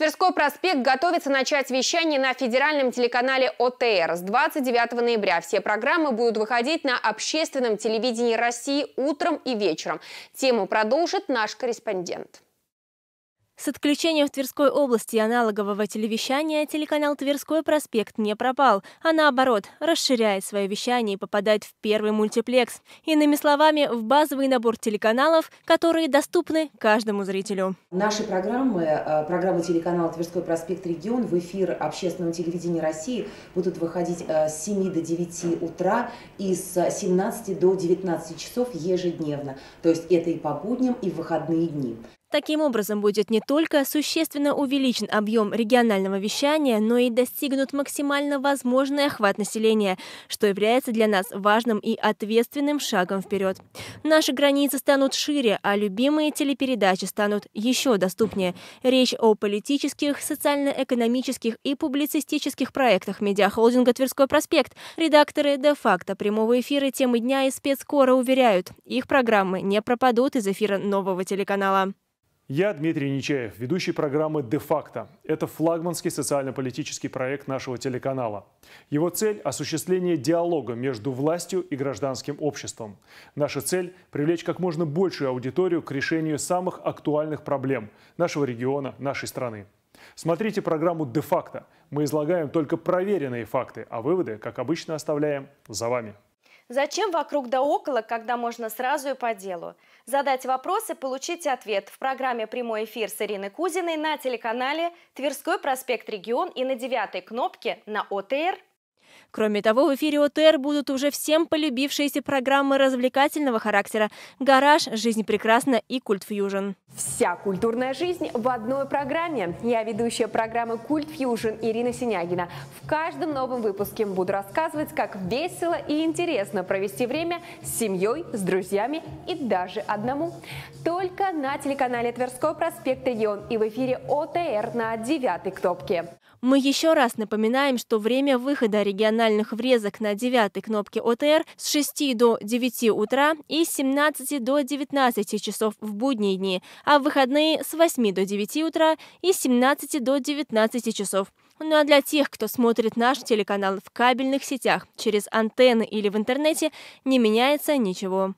Тверской проспект готовится начать вещание на федеральном телеканале ОТР. С 29 ноября все программы будут выходить на общественном телевидении России утром и вечером. Тему продолжит наш корреспондент. С отключением в Тверской области аналогового телевещания телеканал «Тверской проспект» не пропал, а наоборот, расширяет свое вещание и попадает в первый мультиплекс. Иными словами, в базовый набор телеканалов, которые доступны каждому зрителю. Наши программы, э, программы телеканала «Тверской проспект Регион» в эфир общественного телевидения России будут выходить э, с 7 до 9 утра и с 17 до 19 часов ежедневно. То есть это и по будням, и в выходные дни. Таким образом, будет не только существенно увеличен объем регионального вещания, но и достигнут максимально возможный охват населения, что является для нас важным и ответственным шагом вперед. Наши границы станут шире, а любимые телепередачи станут еще доступнее. Речь о политических, социально-экономических и публицистических проектах медиахолдинга «Тверской проспект». Редакторы де-факто прямого эфира темы дня и спецкора уверяют, их программы не пропадут из эфира нового телеканала. Я Дмитрий Нечаев, ведущий программы «Де-факто». Это флагманский социально-политический проект нашего телеканала. Его цель – осуществление диалога между властью и гражданским обществом. Наша цель – привлечь как можно большую аудиторию к решению самых актуальных проблем нашего региона, нашей страны. Смотрите программу «Де-факто». Мы излагаем только проверенные факты, а выводы, как обычно, оставляем за вами. Зачем вокруг да около, когда можно сразу и по делу? Задать вопросы, получить ответ в программе «Прямой эфир» с Ириной Кузиной на телеканале «Тверской проспект Регион» и на девятой кнопке на ОТР Кроме того, в эфире ОТР будут уже всем полюбившиеся программы развлекательного характера «Гараж», «Жизнь прекрасна» и «Культ Фьюжн». Вся культурная жизнь в одной программе. Я ведущая программы «Культ Фьюжн» Ирина Синягина. В каждом новом выпуске буду рассказывать, как весело и интересно провести время с семьей, с друзьями и даже одному. Только на телеканале Тверского проспект Регион и в эфире ОТР на девятой кнопке. Мы еще раз напоминаем, что время выхода региона региональных врезок на 9 кнопке ОТР с 6 до 9 утра и с 17 до 19 часов в будние дни, а в выходные с 8 до 9 утра и с 17 до 19 часов. Ну а для тех, кто смотрит наш телеканал в кабельных сетях через антенны или в интернете, не меняется ничего.